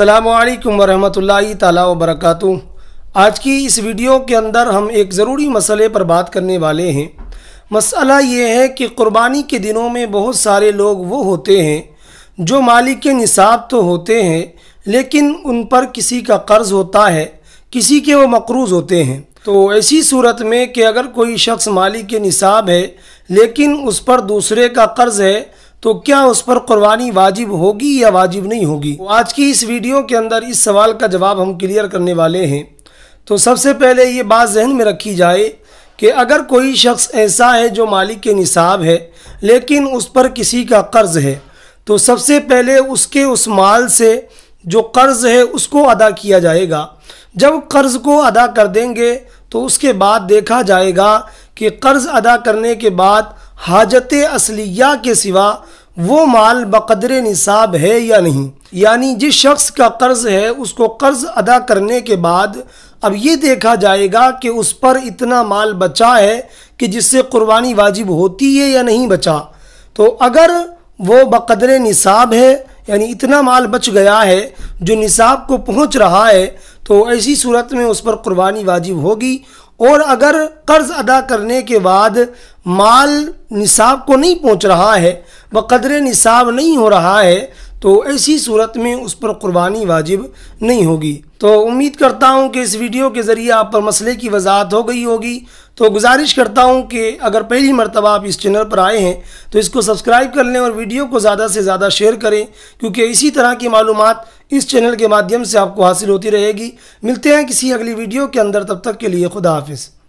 अल्लाम वरहमतुल्लाहि ताला वबरक आज की इस वीडियो के अंदर हम एक ज़रूरी मसले पर बात करने वाले हैं मसला ये है कि कुर्बानी के दिनों में बहुत सारे लोग वो होते हैं जो मालिक निसाब तो होते हैं लेकिन उन पर किसी का कर्ज़ होता है किसी के वो मकरूज़ होते हैं तो ऐसी सूरत में कि अगर कोई शख्स मालिक निसाब है लेकिन उस पर दूसरे का कर्ज़ है तो क्या उस पर कुर्बानी वाजिब होगी या वाजिब नहीं होगी तो आज की इस वीडियो के अंदर इस सवाल का जवाब हम क्लियर करने वाले हैं तो सबसे पहले ये बात जहन में रखी जाए कि अगर कोई शख्स ऐसा है जो मालिक के निसाब है लेकिन उस पर किसी का कर्ज़ है तो सबसे पहले उसके उस माल से जो कर्ज़ है उसको अदा किया जाएगा जब कर्ज़ को अदा कर देंगे तो उसके बाद देखा जाएगा कि कर्ज़ अदा करने के बाद हाजत असलिया के सिवा वो माल बकदर निसाब है या नहीं यानी जिस शख्स का कर्ज़ है उसको कर्ज़ अदा करने के बाद अब ये देखा जाएगा कि उस पर इतना माल बचा है कि जिससे कुर्बानी वाजिब होती है या नहीं बचा तो अगर वो बकदर निसाब है यानी इतना माल बच गया है जो निसाब को पहुंच रहा है तो ऐसी सूरत में उस पर कुर्बानी वाजिब होगी और अगर कर्ज अदा करने के बाद माल निसाब को नहीं पहुंच रहा है व कदर निसाब नहीं हो रहा है तो ऐसी सूरत में उस पर कुर्बानी वाजिब नहीं होगी तो उम्मीद करता हूं कि इस वीडियो के ज़रिए आप पर मसले की वजाहत हो गई होगी तो गुजारिश करता हूं कि अगर पहली मरतबा आप इस चैनल पर आए हैं तो इसको सब्सक्राइब कर लें और वीडियो को ज़्यादा से ज़्यादा शेयर करें क्योंकि इसी तरह की मालूम इस चैनल के माध्यम से आपको हासिल होती रहेगी मिलते हैं किसी अगली वीडियो के अंदर तब तक के लिए खुदा हाफिज़